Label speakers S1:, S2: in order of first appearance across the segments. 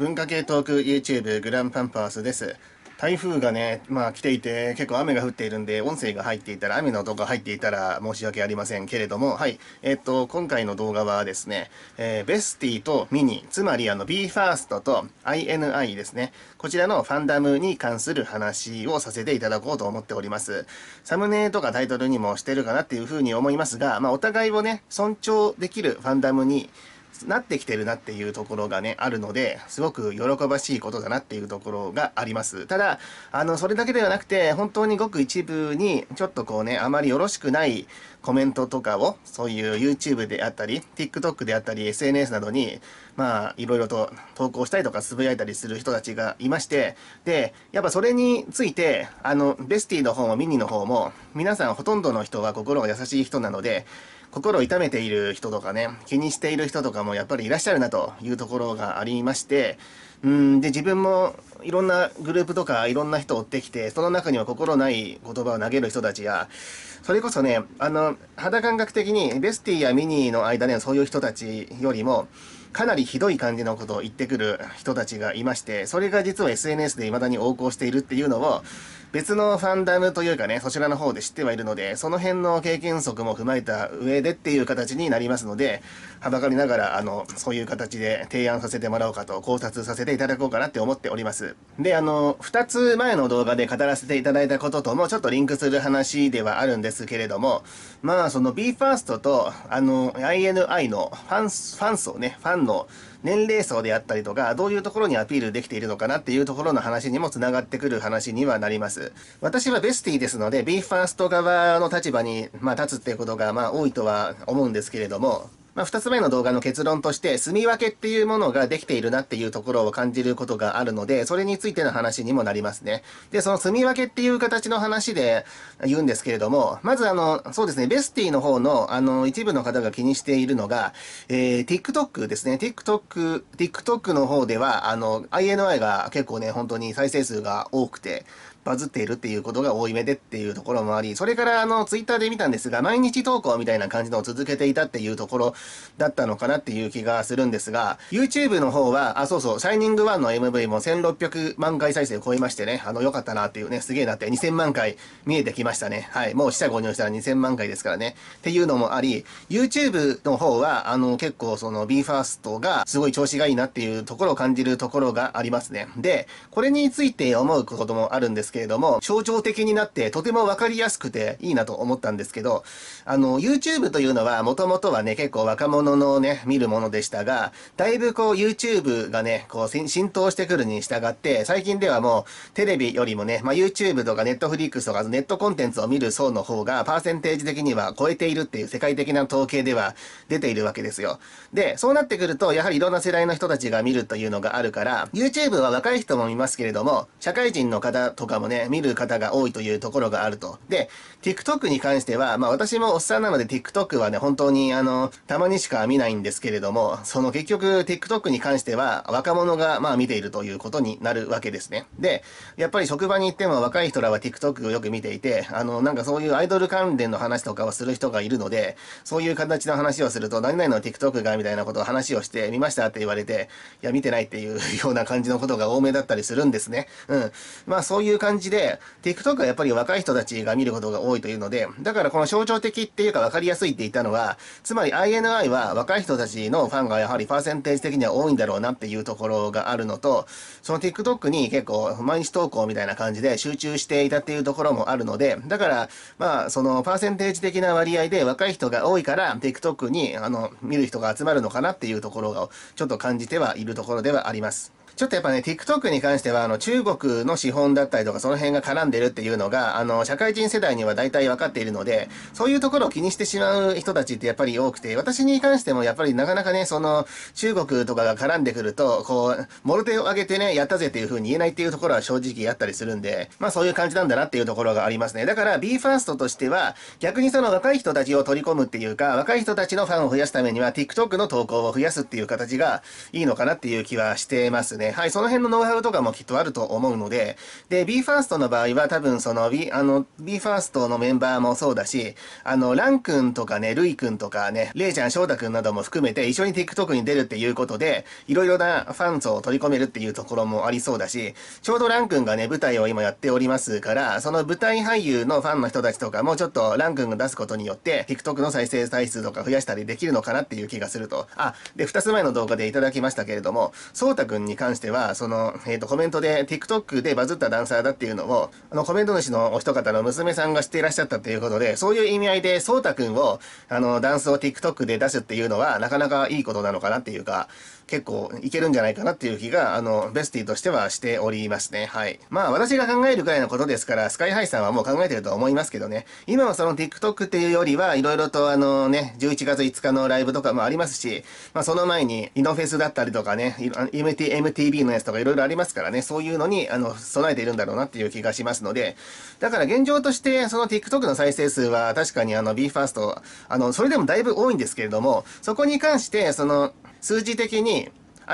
S1: 文化系トーク YouTube グランパンパースです。台風がね、まあ来ていて、結構雨が降っているんで、音声が入っていたら、雨の音が入っていたら申し訳ありませんけれども、はい。えっと、今回の動画はですね、えー、ベスティとミニ、つまりあの BE:FIRST と INI ですね。こちらのファンダムに関する話をさせていただこうと思っております。サムネとかタイトルにもしてるかなっていうふうに思いますが、まあお互いをね、尊重できるファンダムになってきてるなっていうところがね、あるので、すごく喜ばしいことだなっていうところがあります。ただ、あの、それだけではなくて、本当にごく一部に、ちょっとこうね、あまりよろしくないコメントとかを、そういう YouTube であったり、TikTok であったり、SNS などに、まあ、いろいろと投稿したりとか、つぶやいたりする人たちがいまして、で、やっぱそれについて、あの、ベスティの方もミニの方も、皆さんほとんどの人は心が優しい人なので、心を痛めている人とかね、気にしている人とかもやっぱりいらっしゃるなというところがありまして、うんで自分もいろんなグループとかいろんな人を追ってきてその中には心ない言葉を投げる人たちやそれこそねあの肌感覚的にベスティやミニーの間でのそういう人たちよりもかなりひどい感じのことを言ってくる人たちがいまして、それが実は SNS で未だに横行しているっていうのを、別のファンダムというかね、そちらの方で知ってはいるので、その辺の経験則も踏まえた上でっていう形になりますので、はばかりながら、あの、そういう形で提案させてもらおうかと、考察させていただこうかなって思っております。で、あの、2つ前の動画で語らせていただいたことともちょっとリンクする話ではあるんですけれども、まあ、その BE:FIRST と、あの、INI のファン、ファン層ね、ファンの年齢層であったりとか、どういうところにアピールできているのかなっていうところの話にもつながってくる話にはなります。私はベスティですので、ビーファースト側の立場に、まあ、立つっていうことが、まあ、多いとは思うんですけれども、まあ、2つ目の動画の結論として、住み分けっていうものができているなっていうところを感じることがあるので、それについての話にもなりますね。で、その住み分けっていう形の話で言うんですけれども、まずあの、そうですね、ベスティの方の、あの、一部の方が気にしているのが、えー、TikTok ですね。TikTok、TikTok の方では、あの、INI が結構ね、本当に再生数が多くて、バズっているっていうことが多い目でっていうところもあり、それからあの、ツイッターで見たんですが、毎日投稿みたいな感じのを続けていたっていうところだったのかなっていう気がするんですが、YouTube の方は、あ、そうそう、シャイニングンの MV も1600万回再生を超えましてね、あの、良かったなっていうね、すげえなって2000万回見えてきましたね。はい、もう死者購入したら2000万回ですからね。っていうのもあり、YouTube の方は、あの、結構その BE:FIRST がすごい調子がいいなっていうところを感じるところがありますね。で、これについて思うこともあるんですですけれども、象徴的になってとてもわかりやすくていいなと思ったんですけど、あの、YouTube というのはもともとはね、結構若者のね、見るものでしたが、だいぶこう YouTube がね、こう浸透してくるに従って、最近ではもうテレビよりもね、まあ、YouTube とか Netflix とかネットコンテンツを見る層の方が、パーセンテージ的には超えているっていう世界的な統計では出ているわけですよ。で、そうなってくると、やはりいろんな世代の人たちが見るというのがあるから、YouTube は若い人も見ますけれども、社会人の方とかももね、見る方が多いというところがあると。で、TikTok に関しては、まあ私もおっさんなので TikTok はね、本当にあの、たまにしか見ないんですけれども、その結局 TikTok に関しては若者がまあ見ているということになるわけですね。で、やっぱり職場に行っても若い人らは TikTok をよく見ていて、あの、なんかそういうアイドル関連の話とかをする人がいるので、そういう形の話をすると、何々の TikTok がみたいなことを話をして、見ましたって言われて、いや、見てないっていうような感じのことが多めだったりするんですね。うん。まあそういう感感じで、TikTok はやっぱり若い人たちが見ることが多いというので、だからこの象徴的っていうか分かりやすいって言ったのは、つまり INI は若い人たちのファンがやはりパーセンテージ的には多いんだろうなっていうところがあるのと、その TikTok に結構毎日投稿みたいな感じで集中していたっていうところもあるので、だから、まあ、そのパーセンテージ的な割合で若い人が多いから、TikTok にあの見る人が集まるのかなっていうところをちょっと感じてはいるところではあります。ちょっとやっぱね、TikTok に関しては、あの、中国の資本だったりとか、その辺が絡んでるっていうのが、あの、社会人世代には大体分かっているので、そういうところを気にしてしまう人たちってやっぱり多くて、私に関してもやっぱりなかなかね、その、中国とかが絡んでくると、こう、モルテを上げてね、やったぜっていう風に言えないっていうところは正直あったりするんで、まあそういう感じなんだなっていうところがありますね。だから BE:FIRST としては、逆にその若い人たちを取り込むっていうか、若い人たちのファンを増やすためには、TikTok の投稿を増やすっていう形がいいのかなっていう気はしてますね。はい、その辺のノウハウとかもきっとあると思うので、で、BE:FIRST の場合は多分その B、あの、BE:FIRST のメンバーもそうだし、あの、ラン君とかね、ルイ君とかね、レイちゃん、翔太君なども含めて一緒に TikTok に出るっていうことで、いろいろなファン層を取り込めるっていうところもありそうだし、ちょうどラン君がね、舞台を今やっておりますから、その舞台俳優のファンの人たちとかもちょっとラン君が出すことによって、TikTok の再生回数とか増やしたりできるのかなっていう気がすると。あ、で、2つ前の動画でいただきましたけれども、そうたくに関関しては、その、えっ、ー、と、コメントで TikTok でバズったダンサーだっていうのを、あの、コメント主のお一方の娘さんが知っていらっしゃったということで、そういう意味合いで、そうたくんを、あの、ダンスを TikTok で出すっていうのは、なかなかいいことなのかなっていうか、結構いけるんじゃないかなっていう気が、あの、ベスティとしてはしておりますね。はい。まあ、私が考えるくらいのことですから、スカイハイさんはもう考えてると思いますけどね。今はその TikTok っていうよりは、いろいろとあのね、11月5日のライブとかもありますし、まあ、その前に、イノフェスだったりとかね、MT MTV のやつとかいろいろありますからね、そういうのに、あの、備えているんだろうなっていう気がしますので、だから現状として、その TikTok の再生数は確かにあの BE:FIRST、あの、それでもだいぶ多いんですけれども、そこに関して、その、数字的に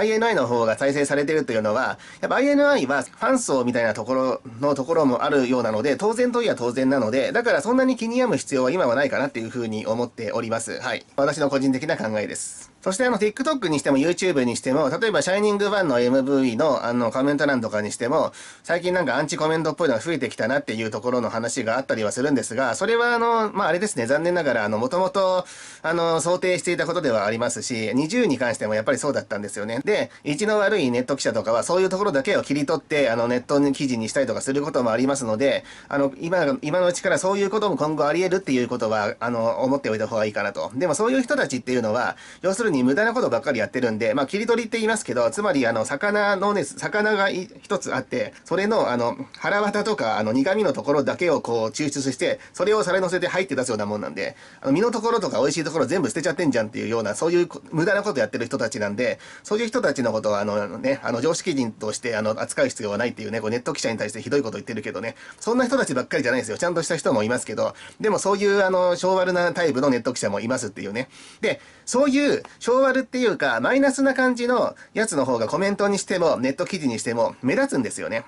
S1: INI の方が再生されてるというのは、やっぱ INI はファン層みたいなところのところもあるようなので、当然といえば当然なので、だからそんなに気に病む必要は今はないかなっていうふうに思っております。はい。私の個人的な考えです。そしてあの TikTok にしても YouTube にしても、例えば Shining1 の MV のあのコメント欄とかにしても、最近なんかアンチコメントっぽいのが増えてきたなっていうところの話があったりはするんですが、それはあの、まあ、あれですね、残念ながらあの、もともと、あの、想定していたことではありますし、20に関してもやっぱりそうだったんですよね。で、一の悪いネット記者とかはそういうところだけを切り取って、あの、ネット記事にしたりとかすることもありますので、あの、今、今のうちからそういうことも今後あり得るっていうことは、あの、思っておいた方がいいかなと。でもそういう人たちっていうのは、要するにに無駄なことばっかりやってるんで、まあ、切り取りって言いますけど、つまり、あの、魚のね、魚が一つあって、それの、あの、腹綿とか、あの、苦味のところだけをこう、抽出して、それを皿に乗せて入って出すようなもんなんで、あの、身のところとか美味しいところ全部捨てちゃってんじゃんっていうような、そういう無駄なことやってる人たちなんで、そういう人たちのことは、あのね、あの、常識人として、あの、扱う必要はないっていうね、こう、ネット記者に対してひどいこと言ってるけどね、そんな人たちばっかりじゃないですよ。ちゃんとした人もいますけど、でもそういう、あの、昭和なタイプのネット記者もいますっていうね。で、そういう、昭和っていうか、マイナスな感じのやつの方がコメントにしても、ネット記事にしても、目立つんですよね。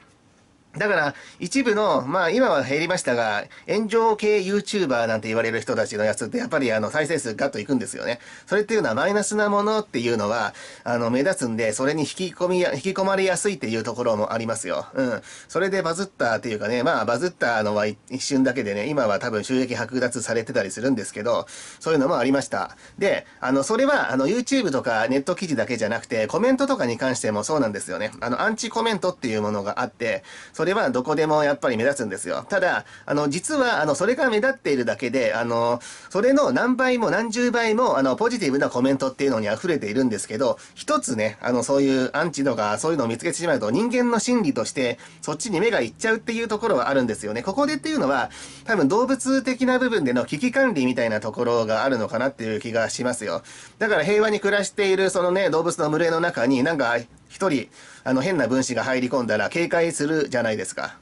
S1: だから、一部の、まあ今は減りましたが、炎上系 YouTuber なんて言われる人たちのやつって、やっぱりあの再生数ガッといくんですよね。それっていうのはマイナスなものっていうのは、あの目立つんで、それに引き込みや、引き込まれやすいっていうところもありますよ。うん。それでバズったっていうかね、まあバズったのは一瞬だけでね、今は多分収益剥奪されてたりするんですけど、そういうのもありました。で、あの、それはあの YouTube とかネット記事だけじゃなくて、コメントとかに関してもそうなんですよね。あの、アンチコメントっていうものがあって、それれはどこでもやっぱり目立つんですよ。ただ、あの、実は、あの、それが目立っているだけで、あの、それの何倍も何十倍も、あの、ポジティブなコメントっていうのに溢れているんですけど、一つね、あの、そういうアンチとか、そういうのを見つけてしまうと、人間の心理として、そっちに目がいっちゃうっていうところはあるんですよね。ここでっていうのは、多分動物的な部分での危機管理みたいなところがあるのかなっていう気がしますよ。だから平和に暮らしている、そのね、動物の群れの中に、なんか、1人あの変な分子が入り込んだら警戒するじゃないですか。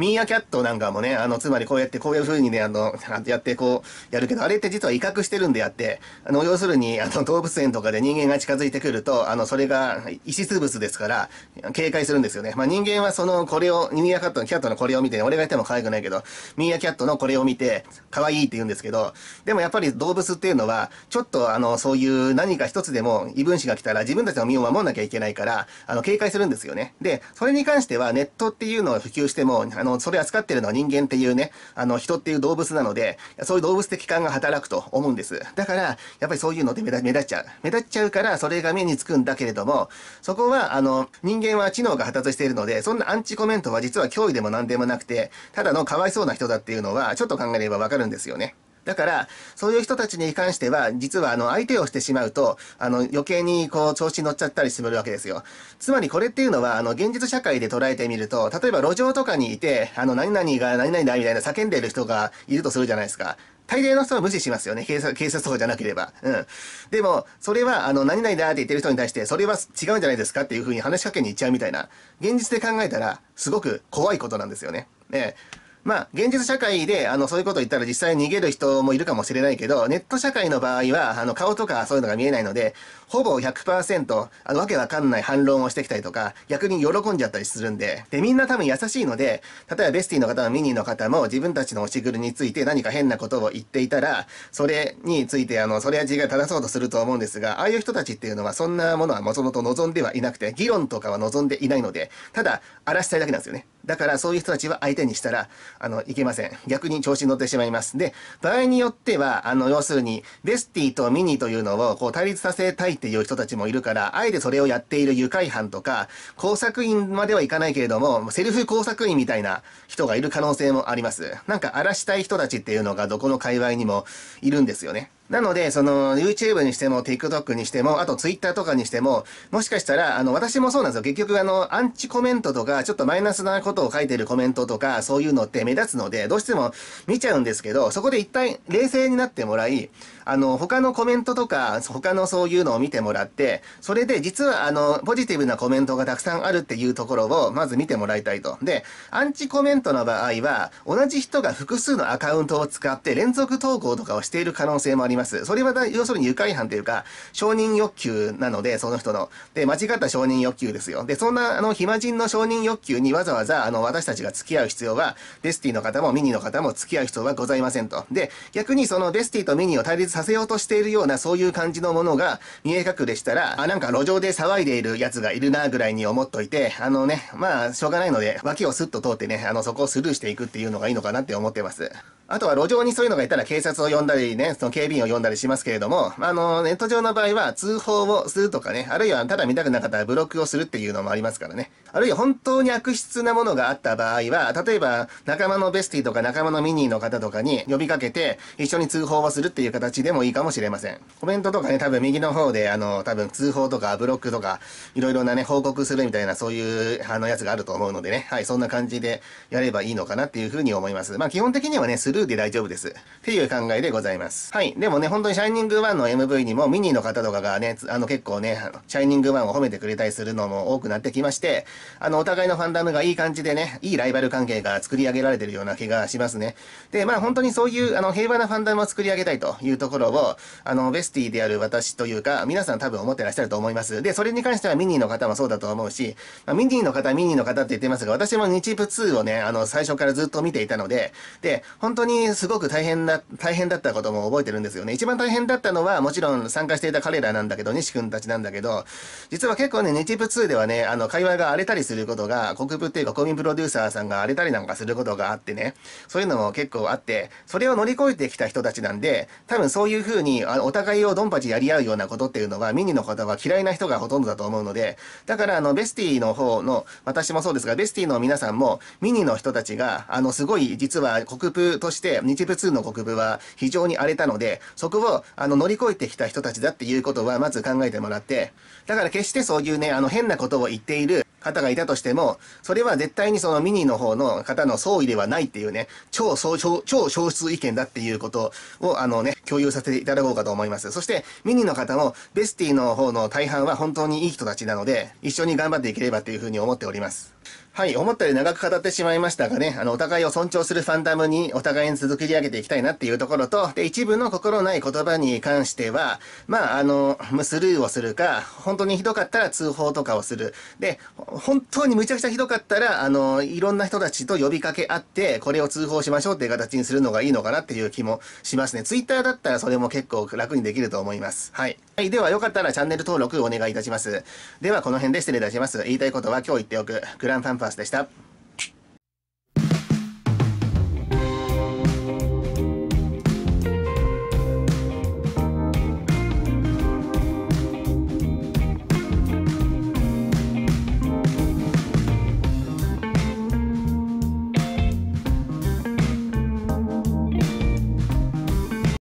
S1: ミーアキャットなんかもね、あの、つまりこうやって、こういう風にね、あの、やってこう、やるけど、あれって実は威嚇してるんであって、あの、要するに、あの、動物園とかで人間が近づいてくると、あの、それが、異質物ですから、警戒するんですよね。まあ、人間はその、これを、ミーアキャットの、キャットのこれを見て、俺がいても可愛くないけど、ミーアキャットのこれを見て、可愛いって言うんですけど、でもやっぱり動物っていうのは、ちょっと、あの、そういう何か一つでも異分子が来たら、自分たちの身を守らなきゃいけないから、あの、警戒するんですよね。で、それに関しては、ネットっていうのを普及しても、あの、の、それ扱ってるのは人間っていうね、あの、人っていう動物なので、そういう動物的感が働くと思うんです。だから、やっぱりそういうので目立っちゃう。目立っちゃうから、それが目につくんだけれども、そこは、あの、人間は知能が発達しているので、そんなアンチコメントは実は脅威でも何でもなくて、ただのかわいそうな人だっていうのは、ちょっと考えればわかるんですよね。だから、そういう人たちに関しては、実はあの相手をしてしまうと、あの余計にこう調子に乗っちゃったりするわけですよ。つまりこれっていうのは、あの現実社会で捉えてみると、例えば路上とかにいて、あの何々が何々だみたいな叫んでる人がいるとするじゃないですか。大抵の人は無視しますよね。警察、警察かじゃなければ。うん。でも、それは、あの、何々だって言ってる人に対して、それは違うんじゃないですかっていうふうに話しかけに行っちゃうみたいな。現実で考えたら、すごく怖いことなんですよね。ねまあ、現実社会で、あの、そういうことを言ったら実際に逃げる人もいるかもしれないけど、ネット社会の場合は、あの、顔とかそういうのが見えないので、ほぼ100%、あの、わけわかんない反論をしてきたりとか、逆に喜んじゃったりするんで、で、みんな多分優しいので、例えばベスティの方もミニーの方も自分たちの推しグについて何か変なことを言っていたら、それについて、あの、それは自害正そうとすると思うんですが、ああいう人たちっていうのは、そんなものはもともと望んではいなくて、議論とかは望んでいないので、ただ、荒らしたいだけなんですよね。だからそういう人たちは相手にしたら、あの、いけません。逆に調子に乗ってしまいます。で、場合によっては、あの、要するに、ベスティとミニというのを、こう、対立させたいっていう人たちもいるから、あえてそれをやっている愉快犯とか、工作員まではいかないけれども、セルフ工作員みたいな人がいる可能性もあります。なんか荒らしたい人たちっていうのが、どこの界隈にもいるんですよね。なので、その、YouTube にしても、TikTok にしても、あと Twitter とかにしても、もしかしたら、あの、私もそうなんですよ。結局、あの、アンチコメントとか、ちょっとマイナスなことを書いてるコメントとか、そういうのって目立つので、どうしても見ちゃうんですけど、そこで一旦冷静になってもらい、あの、他のコメントとか、他のそういうのを見てもらって、それで実はあの、ポジティブなコメントがたくさんあるっていうところを、まず見てもらいたいと。で、アンチコメントの場合は、同じ人が複数のアカウントを使って連続投稿とかをしている可能性もあります。それは要するに愉快犯というか、承認欲求なので、その人の。で、間違った承認欲求ですよ。で、そんな、あの、暇人の承認欲求にわざわざ、あの、私たちが付き合う必要は、デスティの方もミニの方も付き合う必要はございませんと。で、逆にそのデスティとミニを対立ささせようとしているようなそういう感じのものが見え隠れしたら、あ、なんか路上で騒いでいる奴がいるなぐらいに思っといて、あのね、まあしょうがないので脇をスッと通ってね、あのそこをスルーしていくっていうのがいいのかなって思ってます。あとは路上にそういうのがいたら警察を呼んだりね、その警備員を呼んだりしますけれども、あの、ネット上の場合は通報をするとかね、あるいはただ見たくなかったらブロックをするっていうのもありますからね。あるいは本当に悪質なものがあった場合は、例えば仲間のベスティとか仲間のミニーの方とかに呼びかけて、一緒に通報をするっていう形でもいいかもしれません。コメントとかね、多分右の方で、あの、多分通報とかブロックとか、いろいろなね、報告するみたいなそういう、あの、やつがあると思うのでね、はい、そんな感じでやればいいのかなっていうふうに思います。まあ基本的にはね、で大丈夫です。っていう考えでございます。はい。でもね、本当にシャイニング1の MV にもミニの方とかがね、あの結構ね、シャイニング1を褒めてくれたりするのも多くなってきまして、あの、お互いのファンダムがいい感じでね、いいライバル関係が作り上げられてるような気がしますね。で、まあ本当にそういう、あの、平和なファンダムを作り上げたいというところを、あの、ベスティである私というか、皆さん多分思ってらっしゃると思います。で、それに関してはミニの方もそうだと思うし、まあ、ミニの方、ミニの方って言ってますが、私も日プ2をね、あの、最初からずっと見ていたので、で、本当ににすごく大変な、大変だったことも覚えてるんですよね。一番大変だったのは、もちろん参加していた彼らなんだけど、西君たちなんだけど、実は結構ね、日部2ではね、あの、会話が荒れたりすることが、国部っていうか国民プロデューサーさんが荒れたりなんかすることがあってね、そういうのも結構あって、それを乗り越えてきた人たちなんで、多分そういう風に、あの、お互いをドンパチやり合うようなことっていうのは、ミニの方は嫌いな人がほとんどだと思うので、だからあの、ベスティの方の、私もそうですが、ベスティの皆さんも、ミニの人たちが、あの、すごい、実は国プととして日部2の国部は非常に荒れたので、そこをあの乗り越えてきた人たちだっていうことはまず考えてもらって、だから決してそういうね、あの変なことを言っている方がいたとしても、それは絶対にそのミニの方の方の総意ではないっていうね、超超超少数意見だっていうことをあのね、共有させていただこうかと思います。そしてミニの方もベスティの方の大半は本当にいい人たちなので、一緒に頑張っていければていうふうに思っております。はい、思ったより長く語ってしまいましたがね、あの、お互いを尊重するファンダムにお互いに続き上げていきたいなっていうところと、で、一部の心ない言葉に関しては、まあ、あの、スルーをするか、本当にひどかったら通報とかをする。で、本当にむちゃくちゃひどかったら、あの、いろんな人たちと呼びかけ合って、これを通報しましょうっていう形にするのがいいのかなっていう気もしますね。ツイッターだったらそれも結構楽にできると思います。はい。はい、ではよかったらチャンネル登録お願いいたします。ではこの辺で失礼いたします。言いたいことは今日言っておく。グランン uh, stay